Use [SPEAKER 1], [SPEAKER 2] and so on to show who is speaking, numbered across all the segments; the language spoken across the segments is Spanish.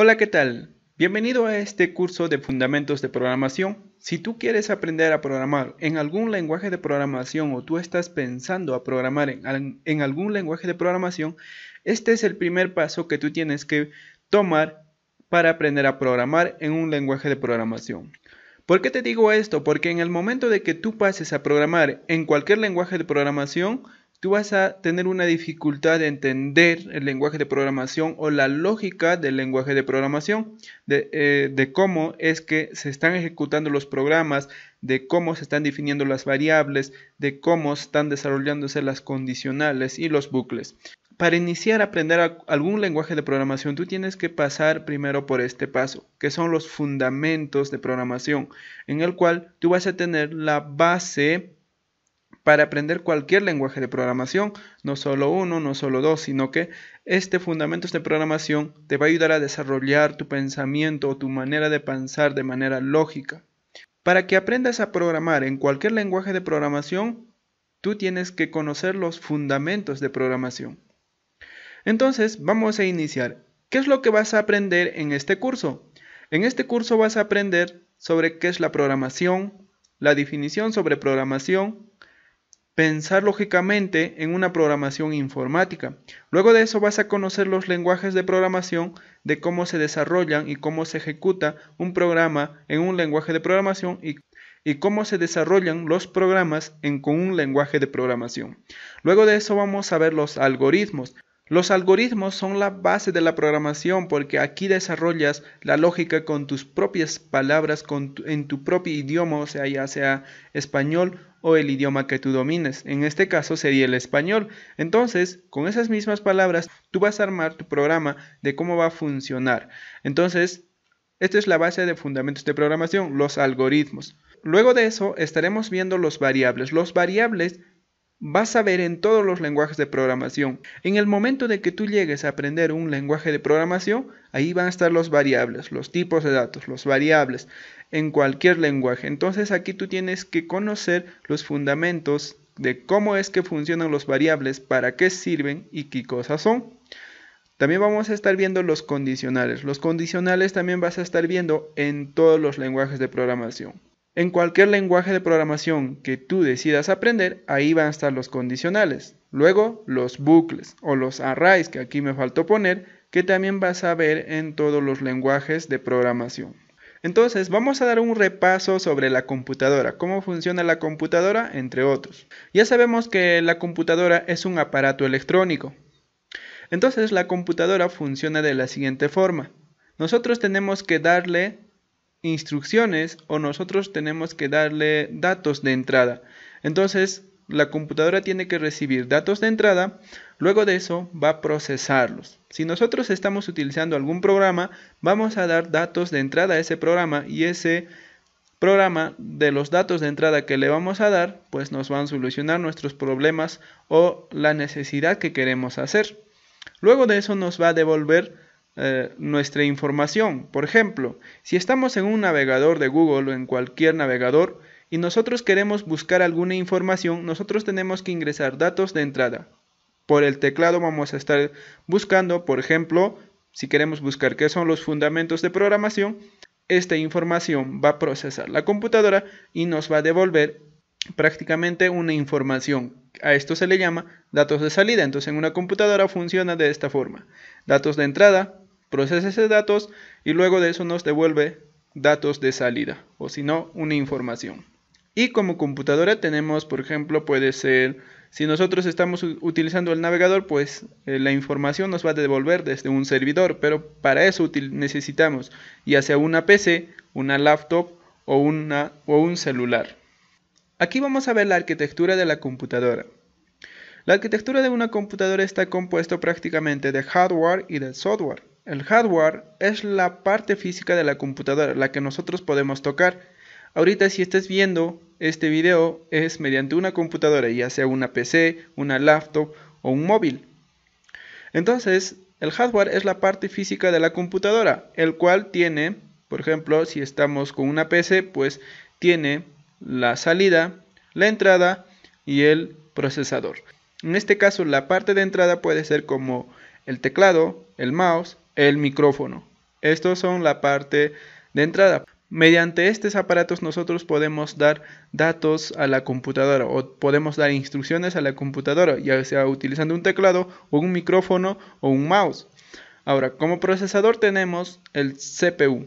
[SPEAKER 1] Hola, ¿qué tal? Bienvenido a este curso de Fundamentos de Programación. Si tú quieres aprender a programar en algún lenguaje de programación o tú estás pensando a programar en, en, algún lenguaje de programación, este es el primer paso que tú tienes que tomar para aprender a programar en un lenguaje de programación. ¿Por qué te digo esto? Porque en el momento de que tú pases a programar en cualquier lenguaje de programación, tú vas a tener una dificultad de entender el lenguaje de programación o la lógica del lenguaje de programación, eh, de, cómo es que se están ejecutando los programas, de cómo se están definiendo las variables, de cómo están desarrollándose las condicionales y los bucles. Para iniciar a aprender algún lenguaje de programación, tú tienes que pasar primero por este paso, que son los fundamentos de programación, en el cual tú vas a tener la base para aprender cualquier lenguaje de programación, no solo uno, no solo dos, sino que este fundamentos de programación te va a ayudar a desarrollar tu pensamiento o tu manera de pensar de manera lógica. Para que aprendas a programar en cualquier lenguaje de programación, tú tienes que conocer los fundamentos de programación. Entonces, vamos a iniciar. ¿Qué es lo que vas a aprender en este curso? En este curso vas a aprender sobre qué es la programación, la definición sobre programación, pensar lógicamente en una programación informática. Luego de eso vas a conocer los lenguajes de programación, de cómo se desarrollan y cómo se ejecuta un programa en un lenguaje de programación y, cómo se desarrollan los programas en, con un lenguaje de programación. Luego de eso vamos a ver los algoritmos. Los algoritmos son la base de la programación porque aquí desarrollas la lógica con tus propias palabras, en tu propio idioma, o sea, ya sea español o el idioma que tú domines. En este caso sería el español. Entonces, con esas mismas palabras, tú vas a armar tu programa de cómo va a funcionar. Entonces, esta es la base de fundamentos de programación, los algoritmos. Luego de eso, estaremos viendo los variables. Los variables vas a ver en todos los lenguajes de programación. En el momento de que tú llegues a aprender un lenguaje de programación, ahí van a estar los variables, los tipos de datos, los variables en cualquier lenguaje. Entonces aquí tú tienes que conocer los fundamentos de cómo es que funcionan los variables, para qué sirven y qué cosas son. También vamos a estar viendo los condicionales. Los condicionales también vas a estar viendo en todos los lenguajes de programación. En cualquier lenguaje de programación que tú decidas aprender, ahí van a estar los condicionales. Luego, los bucles o los arrays, que aquí me faltó poner, que también vas a ver en todos los lenguajes de programación. Entonces, vamos a dar un repaso sobre la computadora, cómo funciona la computadora, entre otros. Ya sabemos que la computadora es un aparato electrónico. Entonces, la computadora funciona de la siguiente forma. Nosotros tenemos que darle instrucciones o nosotros tenemos que darle datos de entrada. Entonces, la computadora tiene que recibir datos de entrada, luego de eso va a procesarlos. Si nosotros estamos utilizando algún programa, vamos a dar datos de entrada a ese programa y ese programa de los datos de entrada que le vamos a dar, pues nos van a solucionar nuestros problemas o la necesidad que queremos hacer. Luego de eso nos va a devolver eh, nuestra información. Por ejemplo, si estamos en un navegador de Google o en cualquier navegador y nosotros queremos buscar alguna información, nosotros tenemos que ingresar datos de entrada. Por el teclado vamos a estar buscando, por ejemplo, si queremos buscar qué son los fundamentos de programación, esta información va a procesar la computadora y nos va a devolver prácticamente una información. A esto se le llama datos de salida. Entonces en una computadora funciona de esta forma. Datos de entrada, procesa esos datos y luego de eso nos devuelve datos de salida o si no una información. Y como computadora tenemos, por ejemplo, puede ser, si nosotros estamos utilizando el navegador, pues eh, la información nos va a devolver desde un servidor, pero para eso necesitamos ya sea una PC, una laptop o, una, o un celular. Aquí vamos a ver la arquitectura de la computadora. La arquitectura de una computadora está compuesta prácticamente de hardware y de software. El hardware es la parte física de la computadora, la que nosotros podemos tocar. Ahorita si estás viendo este video es mediante una computadora, ya sea una PC, una laptop o un móvil. Entonces, el hardware es la parte física de la computadora, el cual tiene, por ejemplo, si estamos con una PC, pues tiene la salida, la entrada y el procesador. En este caso, la parte de entrada puede ser como el teclado, el mouse, el micrófono. Estos son la parte de entrada. Mediante estos aparatos nosotros podemos dar datos a la computadora o podemos dar instrucciones a la computadora, ya sea utilizando un teclado o un micrófono o un mouse. Ahora, como procesador tenemos el CPU,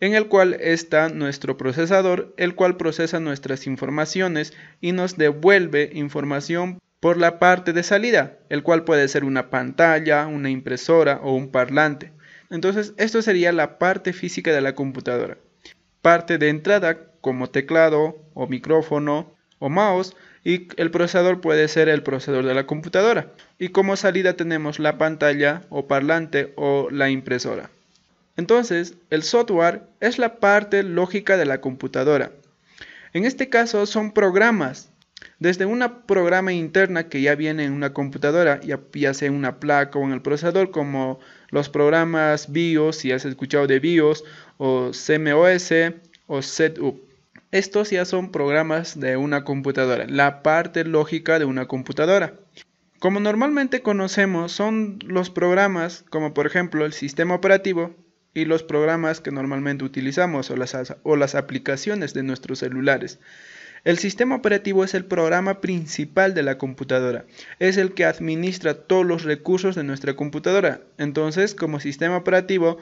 [SPEAKER 1] en el cual está nuestro procesador, el cual procesa nuestras informaciones y nos devuelve información por la parte de salida, el cual puede ser una pantalla, una impresora o un parlante. Entonces, esto sería la parte física de la computadora. Parte de entrada, como teclado o micrófono o mouse, y el procesador puede ser el procesador de la computadora. Y como salida tenemos la pantalla o parlante o la impresora. Entonces, el software es la parte lógica de la computadora. En este caso son programas desde un programa interna que ya viene en una computadora, ya, sea en una placa o en el procesador, como los programas BIOS, si has escuchado de BIOS, o CMOS o ZUP. Estos ya son programas de una computadora, la parte lógica de una computadora. Como normalmente conocemos, son los programas como por ejemplo el sistema operativo y los programas que normalmente utilizamos o las aplicaciones de nuestros celulares. El sistema operativo es el programa principal de la computadora, es el que administra todos los recursos de nuestra computadora. Entonces, como sistema operativo,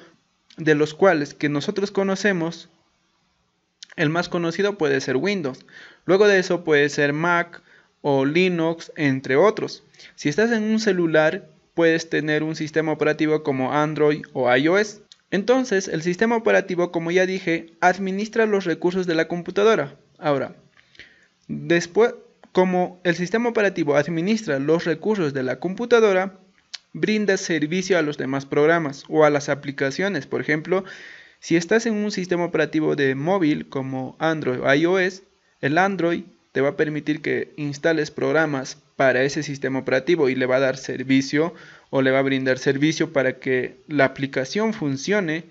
[SPEAKER 1] de los cuales que nosotros conocemos, el más conocido puede ser Windows. Luego de eso puede ser Mac o Linux, entre otros. Si estás en un celular, puedes tener un sistema operativo como Android o iOS. Entonces, el sistema operativo, como ya dije, administra los recursos de la computadora. Ahora, Después, como el sistema operativo administra los recursos de la computadora, brinda servicio a los demás programas o a las aplicaciones. Por ejemplo, si estás en un sistema operativo de móvil como Android o iOS, el Android te va a permitir que instales programas para ese sistema operativo y le va a dar servicio o le va a brindar servicio para que la aplicación funcione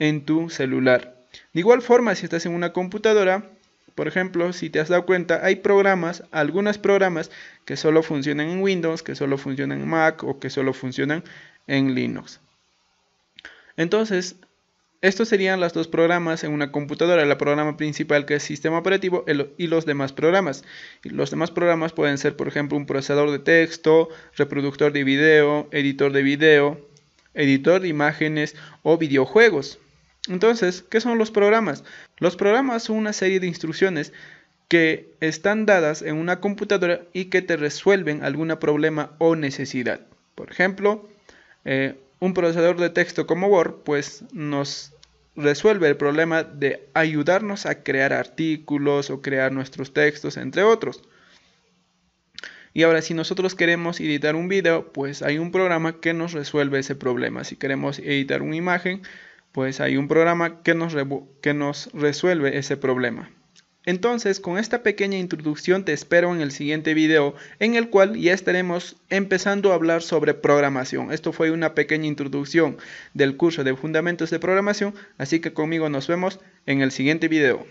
[SPEAKER 1] en tu celular. De igual forma, si estás en una computadora, por ejemplo, si te has dado cuenta, hay programas, algunos programas que solo funcionan en Windows, que solo funcionan en Mac o que solo funcionan en Linux. Entonces, estos serían los dos programas en una computadora, el programa principal que es sistema operativo y los demás programas. los demás programas pueden ser, por ejemplo, un procesador de texto, reproductor de video, editor de video, editor de imágenes o videojuegos. Entonces, ¿qué son los programas? Los programas son una serie de instrucciones que están dadas en una computadora y que te resuelven algún problema o necesidad. Por ejemplo, eh, un procesador de texto como Word, pues nos resuelve el problema de ayudarnos a crear artículos o crear nuestros textos, entre otros. Y ahora si nosotros queremos editar un video, pues hay un programa que nos resuelve ese problema. Si queremos editar una imagen, pues hay un programa que nos, que nos resuelve ese problema. Entonces, con esta pequeña introducción te espero en el siguiente video, en el cual ya estaremos empezando a hablar sobre programación. Esto fue una pequeña introducción del curso de Fundamentos de Programación, así que conmigo nos vemos en el siguiente video.